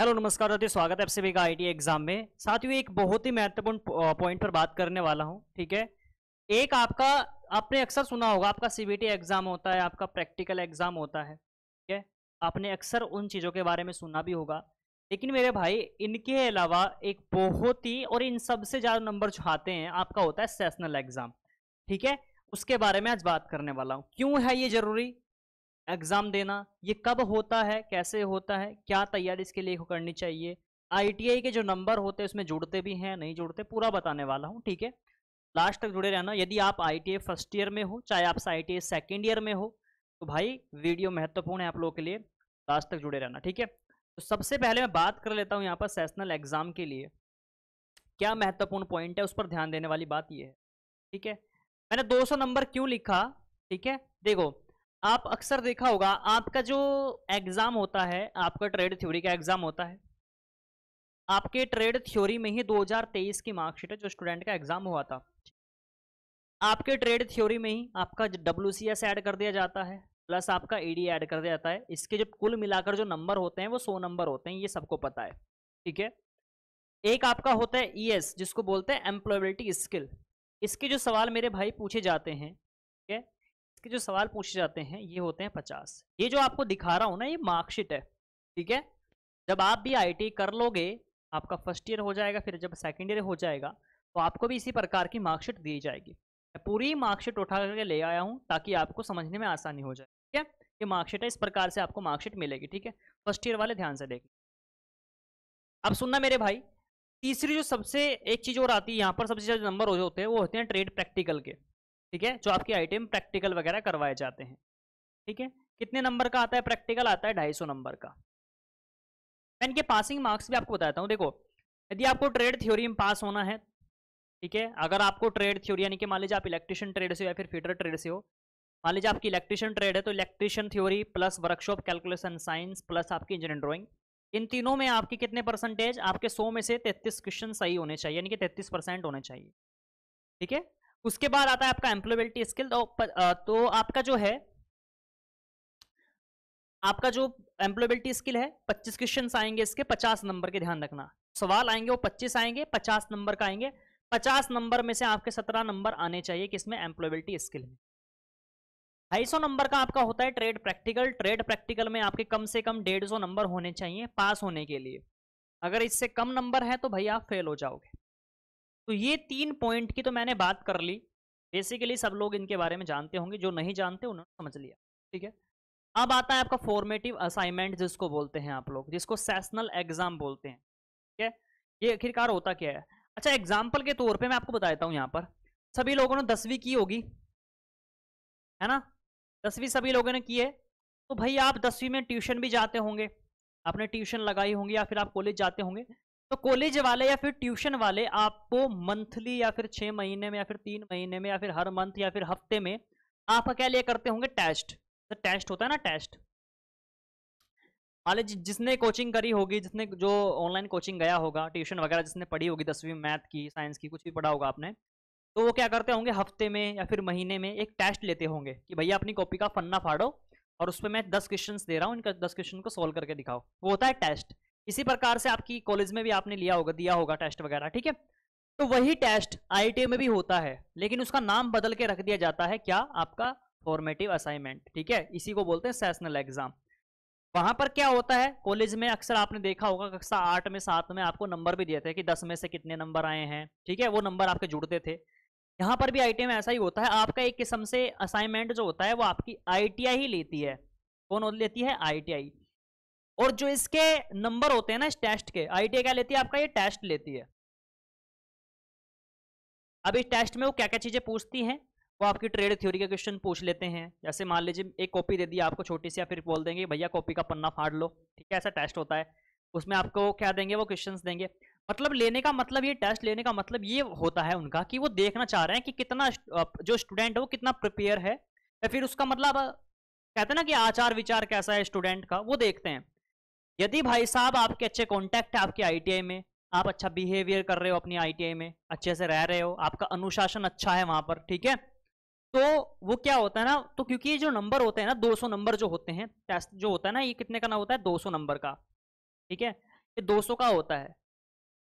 hello नमस्कार दोस्तों स्वागत है आप सभी का आईटी एग्जाम में साथियों एक बहुत ही महत्वपूर्ण पॉइंट पर बात करने वाला हूं ठीक है एक आपका आपने अक्सर सुना होगा आपका सीबीटी एग्जाम होता है आपका प्रैक्टिकल एग्जाम होता है ठीक है आपने अक्सर उन चीज़ों के बारे में सुना भी होगा लेकिन मेरे भाई इनके अलावा एक बहुत ही और इन सबसे ज़्यादा नंबर जो आते हैं आपका होता है सेशनल एग्जाम ठीक है उसके बारे में आज बात करने वाला हूँ क्यों है ये जरूरी एग्ज़ाम देना ये कब होता है कैसे होता है क्या तैयारी इसके लिए करनी चाहिए आईटीआई के जो नंबर होते हैं उसमें जुड़ते भी हैं नहीं जुड़ते पूरा बताने वाला हूँ ठीक है लास्ट तक जुड़े रहना यदि आप आई फर्स्ट ईयर में हो चाहे आपसे आई टी सेकेंड ईयर में हो तो भाई वीडियो महत्वपूर्ण है आप लोगों के लिए लास्ट तक जुड़े रहना ठीक है तो सबसे पहले मैं बात कर लेता हूँ यहाँ पर सेशनल एग्ज़ाम के लिए क्या महत्वपूर्ण पॉइंट है उस पर ध्यान देने वाली बात यह है ठीक है मैंने 200 नंबर क्यों लिखा ठीक है देखो आप अक्सर देखा होगा आपका जो एग्ज़ाम होता है आपका ट्रेड थ्योरी का एग्ज़ाम होता है आपके ट्रेड थ्योरी में ही 2023 की मार्कशीट है जो स्टूडेंट का एग्ज़ाम हुआ था आपके ट्रेड थ्योरी में ही आपका डब्ल्यू सी एस ऐड कर दिया जाता है प्लस आपका ई e डी ऐड कर दिया जाता है इसके जो कुल मिलाकर जो नंबर होते हैं वो सौ नंबर होते हैं ये सबको पता है ठीक है एक आपका होता है ई e एस जिसको बोलते हैं एम्प्लॉयबिलिटी स्किल इसके जो सवाल मेरे भाई पूछे जाते हैं इसके जो सवाल पूछे जाते हैं ये होते हैं पचास ये जो आपको दिखा रहा हूँ ना ये मार्कशीट है ठीक है जब आप भी आई कर लोगे आपका फर्स्ट ईयर हो जाएगा फिर जब सेकेंड ईयर हो जाएगा तो आपको भी इसी प्रकार की मार्कशीट दी जाएगी मैं पूरी मार्कशीट उठा करके ले आया हूँ ताकि आपको समझने में आसानी हो जाए ठीक है ये मार्कशीट है इस प्रकार से आपको मार्कशीट मिलेगी ठीक है फर्स्ट ईयर वाले ध्यान से देखें अब सुनना मेरे भाई तीसरी जो सबसे एक चीज़ और आती है यहाँ पर सबसे ज़्यादा नंबर हो होते हैं वो होते हैं ट्रेड प्रैक्टिकल के ठीक है जो आपके आइटम प्रैक्टिकल वगैरह करवाए जाते हैं ठीक है कितने नंबर का आता है प्रैक्टिकल आता है ढाई सौ नंबर का मैं इनके पासिंग मार्क्स भी आपको बताता हूँ देखो यदि आपको ट्रेड थ्योरी में पास होना है ठीक है अगर आपको ट्रेड थ्योरी यानी कि मान लीजिए आप इलेक्ट्रिशियन ट्रेड से हो या फिर फीडर ट्रेड से हो मान लीजिए आपकी इलेक्ट्रिशियन ट्रेड है तो electrician theory plus workshop calculation science plus आपकी इंजीनियर ड्रॉइंग इन तीनों में आपके कितने परसेंटेज आपके सौ में से तैतीस क्वेश्चन सही होने चाहिए यानी कि तैतीस परसेंट होने चाहिए ठीक है उसके बाद आता है आपका एम्प्लॉयबिलिटी स्किल तो, तो आपका जो है आपका जो एम्प्लॉयबिलिटी स्किल है 25 क्वेश्चन आएंगे इसके 50 नंबर के ध्यान रखना सवाल आएंगे वो 25 आएंगे 50 नंबर का आएंगे 50 नंबर में से आपके 17 नंबर आने चाहिए कि इसमें एम्प्लॉयबिलिटी स्किल में ढाई सौ नंबर का आपका होता है ट्रेड प्रैक्टिकल ट्रेड प्रैक्टिकल में आपके कम से कम डेढ़ सौ नंबर होने चाहिए पास होने के लिए अगर इससे कम नंबर है तो भाई आप फेल हो जाओगे तो ये तीन पॉइंट की तो मैंने बात कर ली बेसिकली सब लोग इनके बारे में जानते होंगे जो नहीं जानते उन्होंने समझ लिया ठीक है अब आता है आपका फॉर्मेटिव असाइनमेंट जिसको बोलते हैं आप लोग जिसको सेशनल एग्जाम बोलते हैं ठीक है ये आखिरकार होता क्या है अच्छा एग्जाम्पल के तौर पर मैं आपको बता देता हूँ यहाँ पर सभी लोगों ने दसवीं की होगी है ना दसवीं सभी लोगों ने की है तो भाई आप दसवीं में ट्यूशन भी जाते होंगे आपने ट्यूशन लगाई होंगी या फिर आप कॉलेज जाते होंगे तो कॉलेज वाले या फिर ट्यूशन वाले आपको मंथली या फिर छह महीने में या फिर तीन महीने में या फिर हर मंथ या फिर हफ्ते में आप क्या लिए करते होंगे टेस्ट तो टेस्ट होता है ना टेस्ट मान लीजिए जिसने कोचिंग करी होगी जिसने जो ऑनलाइन कोचिंग गया होगा ट्यूशन वगैरह जिसने पढ़ी होगी दसवीं मैथ की साइंस की कुछ भी पढ़ा होगा आपने तो वो क्या करते होंगे हफ्ते में या फिर महीने में एक टेस्ट लेते होंगे कि भैया अपनी कॉपी का फन्ना फाड़ो और उस पर मैं दस क्वेश्चन दे रहा हूँ इनका दस क्वेश्चन को सॉल्व करके दिखाओ वो होता है टेस्ट इसी प्रकार से आपकी कॉलेज में भी आपने लिया होगा दिया होगा टेस्ट वगैरह ठीक है तो वही टेस्ट आई में भी होता है लेकिन उसका नाम बदल के रख दिया जाता है क्या आपका फॉर्मेटिव असाइनमेंट ठीक है इसी को बोलते हैं सेशनल एग्जाम वहां पर क्या होता है कॉलेज में अक्सर आपने देखा होगा कक्षा आठ में सात में आपको नंबर भी दिए थे कि दस में से कितने नंबर आए हैं ठीक है वो नंबर आपके जुड़ते थे यहाँ पर भी आई में ऐसा ही होता है आपका एक किस्म से असाइनमेंट जो होता है वो आपकी आई ही लेती है कौन लेती है आई और जो इसके नंबर होते हैं ना इस टेस्ट के आई क्या लेती है आपका ये टेस्ट लेती है अब इस टेस्ट में वो क्या क्या चीज़ें पूछती हैं वो आपकी ट्रेड थ्योरी के क्वेश्चन पूछ लेते हैं जैसे मान लीजिए एक कॉपी दे दी आपको छोटी सी या फिर बोल देंगे भैया कॉपी का पन्ना फाड़ लो ठीक है ऐसा टेस्ट होता है उसमें आपको क्या देंगे वो क्वेश्चंस देंगे मतलब लेने का मतलब ये टेस्ट लेने का मतलब ये होता है उनका कि वो देखना चाह रहे हैं कि कितना जो स्टूडेंट है वो कितना प्रिपेयर है या फिर उसका मतलब कहते हैं ना कि आचार विचार कैसा है स्टूडेंट का वो देखते हैं यदि भाई साहब आपके अच्छे कॉन्टैक्ट है आपके आईटीआई में आप अच्छा बिहेवियर कर रहे हो अपनी आईटीआई में अच्छे से रह रहे हो आपका अनुशासन अच्छा है वहां पर ठीक है तो वो क्या होता है ना तो क्योंकि ये जो नंबर होते हैं ना 200 नंबर जो होते हैं टेस्ट जो होता है ना ये कितने का ना होता है 200 नंबर का ठीक है ये 200 का होता है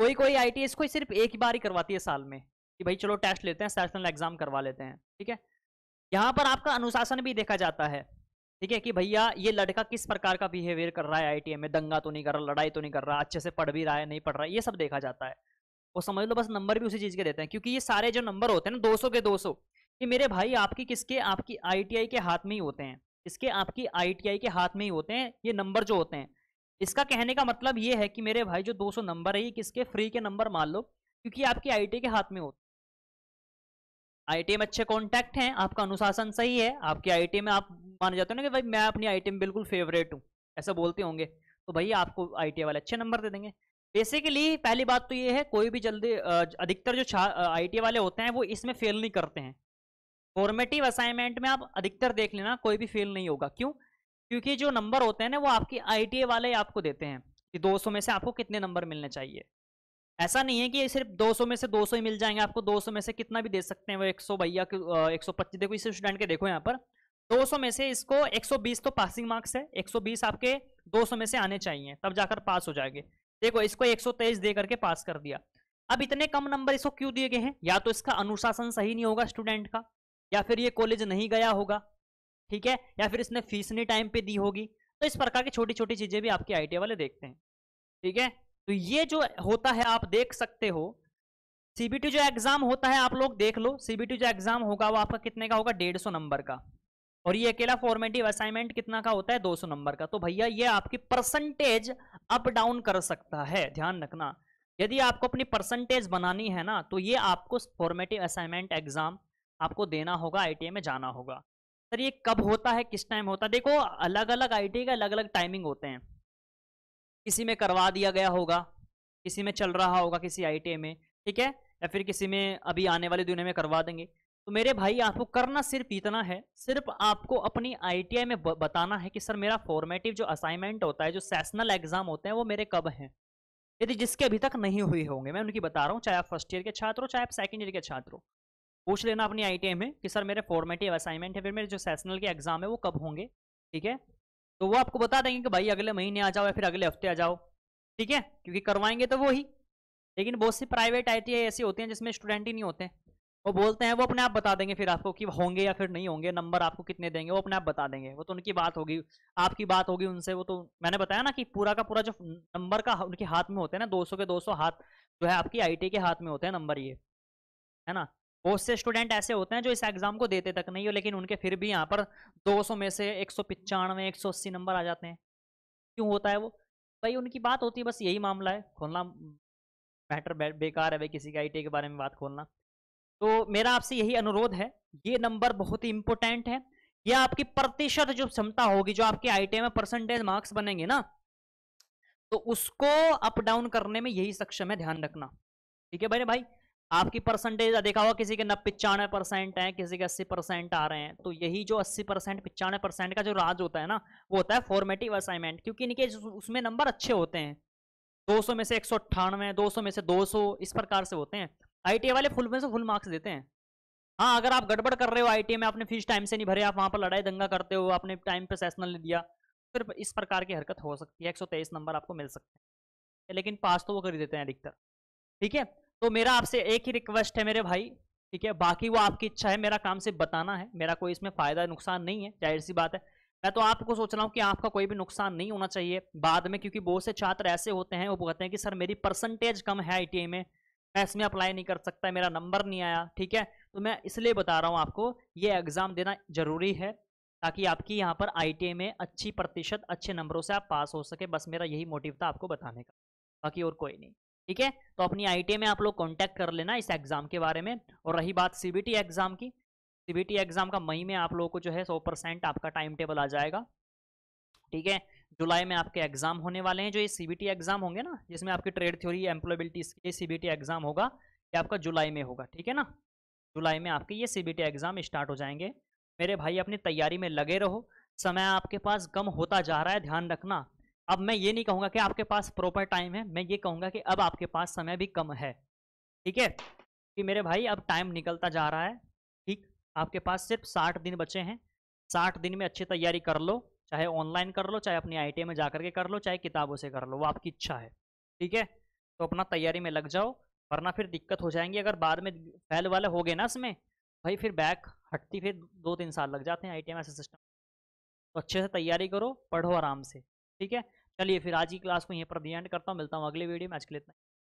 कोई कोई आई टी इसको सिर्फ एक ही बार ही करवाती है साल में कि भाई चलो टेस्ट लेते हैं सेशनल एग्जाम करवा लेते हैं ठीक है यहाँ पर आपका अनुशासन भी देखा जाता है ठीक है कि भैया ये लड़का किस प्रकार का बिहेवियर कर रहा है आई में दंगा तो नहीं कर रहा लड़ाई तो नहीं कर रहा अच्छे से पढ़ भी रहा है नहीं पढ़ रहा है ये सब देखा जाता है वो समझ लो बस नंबर भी उसी चीज़ के देते हैं क्योंकि ये सारे जो नंबर होते हैं ना दो के दो कि मेरे भाई आपकी किसके आपकी आई के हाथ में ही होते हैं इसके आपकी आई के हाथ में ही होते हैं ये नंबर जो होते हैं इसका कहने का मतलब ये है कि मेरे भाई जो 200 नंबर है ये किसके फ्री के नंबर मान लो क्योंकि आपकी आईटी के हाथ में होते आई में अच्छे कॉन्टैक्ट हैं आपका अनुशासन सही है आपकी आई में आप माने जाते हो ना कि भाई मैं अपनी आई में बिल्कुल फेवरेट हूँ ऐसा बोलते होंगे तो भैया आपको आई वाले अच्छे नंबर दे देंगे बेसिकली पहली बात तो ये है कोई भी जल्दी अधिकतर जो आईटी वाले होते हैं वो इसमें फेल नहीं करते हैं फॉर्मेटिव असाइनमेंट में आप अधिकतर देख लेना कोई भी फेल नहीं होगा क्यों क्योंकि जो नंबर होते हैं ना वो आपकी आई वाले आपको देते हैं कि 200 में से आपको कितने नंबर मिलने चाहिए ऐसा नहीं है कि ये सिर्फ 200 में से 200 ही मिल जाएंगे आपको 200 में से कितना भी दे सकते हैं वो 100 भैया एक सौ पच्चीस देखो इस स्टूडेंट के देखो यहाँ पर 200 में से इसको 120 तो पासिंग मार्क्स है 120 आपके 200 में से आने चाहिए तब जाकर पास हो जाएंगे देखो इसको एक दे करके पास कर दिया अब इतने कम नंबर इसको क्यों दिए गए हैं या तो इसका अनुशासन सही नहीं होगा स्टूडेंट का या फिर ये कॉलेज नहीं गया होगा ठीक है या फिर इसने फीस नहीं टाइम पे दी होगी तो इस प्रकार की छोटी छोटी चीज़ें भी आपके आई वाले देखते हैं ठीक है तो ये जो होता है आप देख सकते हो सीबीटी जो एग्जाम होता है आप लोग देख लो सीबीटी जो एग्जाम होगा वो आपका कितने का होगा डेढ़ सौ नंबर का और ये अकेला फॉर्मेटिव असाइनमेंट कितना का होता है दो सौ नंबर का तो भैया ये आपकी परसेंटेज अप डाउन कर सकता है ध्यान रखना यदि आपको अपनी परसेंटेज बनानी है ना तो ये आपको फॉर्मेटिव असाइनमेंट एग्जाम आपको देना होगा आई में जाना होगा सर ये कब होता है किस टाइम होता है देखो अलग अलग आई का अलग अलग टाइमिंग होते हैं किसी में करवा दिया गया होगा किसी में चल रहा होगा किसी आई में ठीक है या फिर किसी में अभी आने वाले दिनों में करवा देंगे तो मेरे भाई आपको करना सिर्फ इतना है सिर्फ आपको अपनी आई में बताना है कि सर मेरा फॉर्मेटिव जो असाइनमेंट होता है जो सेशनल एग्जाम होते हैं वो मेरे कब हैं यदि जिसके अभी तक नहीं हुए होंगे मैं उनकी बता रहा हूँ चाहे आप फर्स्ट ईयर के छात्र हो चाहे आप सेकेंड ईयर के छात्र हो पूछ लेना अपनी आई में कि सर मेरे फॉर्मेटिव असाइनमेंट है फिर मेरे जो सेशनल के एग्जाम है वो कब होंगे ठीक है तो वो आपको बता देंगे कि भाई अगले महीने आ जाओ या फिर अगले हफ्ते आ जाओ ठीक है क्योंकि करवाएंगे तो वो ही लेकिन बहुत सी प्राइवेट आई ऐसी होती हैं जिसमें स्टूडेंट ही नहीं होते वो बोलते हैं वो अपने आप बता देंगे फिर आपको कि होंगे या फिर नहीं होंगे नंबर आपको कितने देंगे वो अपने आप बता देंगे वो तो उनकी बात होगी आपकी बात होगी उनसे वो तो मैंने बताया ना कि पूरा का पूरा जो नंबर का उनके हाथ में होते हैं ना 200 के 200 हाथ जो है आपकी आईटी के हाथ में होते हैं नंबर ये है ना बहुत से स्टूडेंट ऐसे होते हैं जो इस एग्ज़ाम को देते तक नहीं हो लेकिन उनके फिर भी यहाँ पर 200 में से एक सौ पिचानवे एक सौ अस्सी नंबर आ जाते हैं क्यों होता है वो भाई उनकी बात होती है बस यही मामला है खोलना मैटर बेकार है भाई किसी के आई के बारे में बात खोलना तो मेरा आपसे यही अनुरोध है ये नंबर बहुत ही इंपॉर्टेंट है ये आपकी प्रतिशत जो क्षमता होगी जो आपके आई में परसेंटेज मार्क्स बनेंगे ना तो उसको अप डाउन करने में यही सक्षम है ध्यान रखना ठीक है भाई भाई आपकी परसेंटेज देखा होगा किसी के नब्बे पिचानवे परसेंट है किसी के अस्सी परसेंट आ रहे हैं तो यही जो अस्सी परसेंट पिचानवे परसेंट का जो राज होता है ना वो होता है फॉर्मेटिव असाइनमेंट क्योंकि इनके उसमें नंबर अच्छे होते हैं 200 में से एक सौ दो में से 200 इस प्रकार से होते हैं आई वाले फुल में से फुल मार्क्स देते हैं हाँ अगर आप गड़बड़ कर रहे हो आई में आपने फीस टाइम से नहीं भरे आप वहाँ पर लड़ाई दंगा करते हो आपने टाइम पर सेशनल नहीं दिया फिर इस प्रकार की हरकत हो सकती है एक नंबर आपको मिल सकते हैं लेकिन पास तो वो कर देते हैं अधिकतर ठीक है तो मेरा आपसे एक ही रिक्वेस्ट है मेरे भाई ठीक है बाकी वो आपकी इच्छा है मेरा काम सिर्फ बताना है मेरा कोई इसमें फ़ायदा नुकसान नहीं है जाहिर सी बात है मैं तो आपको सोच रहा हूँ कि आपका कोई भी नुकसान नहीं होना चाहिए बाद में क्योंकि बहुत से छात्र ऐसे होते हैं वो कहते हैं कि सर मेरी परसेंटेज कम है आई में मैं इसमें अप्लाई नहीं कर सकता मेरा नंबर नहीं आया ठीक है तो मैं इसलिए बता रहा हूँ आपको ये एग्ज़ाम देना ज़रूरी है ताकि आपकी यहाँ पर आई में अच्छी प्रतिशत अच्छे नंबरों से आप पास हो सके बस मेरा यही मोटिव था आपको बताने का बाकी और कोई नहीं ठीक है तो अपनी आई में आप लोग कॉन्टैक्ट कर लेना इस एग्ज़ाम के बारे में और रही बात सी एग्ज़ाम की सी एग्ज़ाम का मई में आप लोगों को जो है सौ परसेंट आपका टाइम टेबल आ जाएगा ठीक है जुलाई में आपके एग्ज़ाम होने वाले हैं जो ये सी एग्ज़ाम होंगे ना जिसमें आपकी ट्रेड थ्योरी एम्प्लॉयबिलिटी ये सी एग्ज़ाम होगा ये आपका जुलाई में होगा ठीक है ना जुलाई में आपके ये सी एग्ज़ाम स्टार्ट हो जाएंगे मेरे भाई अपनी तैयारी में लगे रहो समय आपके पास कम होता जा रहा है ध्यान रखना अब मैं ये नहीं कहूँगा कि आपके पास प्रॉपर टाइम है मैं ये कहूँगा कि अब आपके पास समय भी कम है ठीक है कि मेरे भाई अब टाइम निकलता जा रहा है ठीक आपके पास सिर्फ साठ दिन बचे हैं साठ दिन में अच्छी तैयारी कर लो चाहे ऑनलाइन कर लो चाहे अपनी आई में जा करके कर लो चाहे किताबों से कर लो वो आपकी इच्छा है ठीक है तो अपना तैयारी में लग जाओ वरना फिर दिक्कत हो जाएंगी अगर बाद में फैल वाले हो गए ना इसमें भाई फिर बैक हटती फिर दो तीन साल लग जाते हैं आई टी सिस्टम तो अच्छे से तैयारी करो पढ़ो आराम से ठीक है चलिए फिर आज की क्लास को यहीं पर दी एंड करता हूँ मिलता हूँ अगले वीडियो में आज के लिए इतना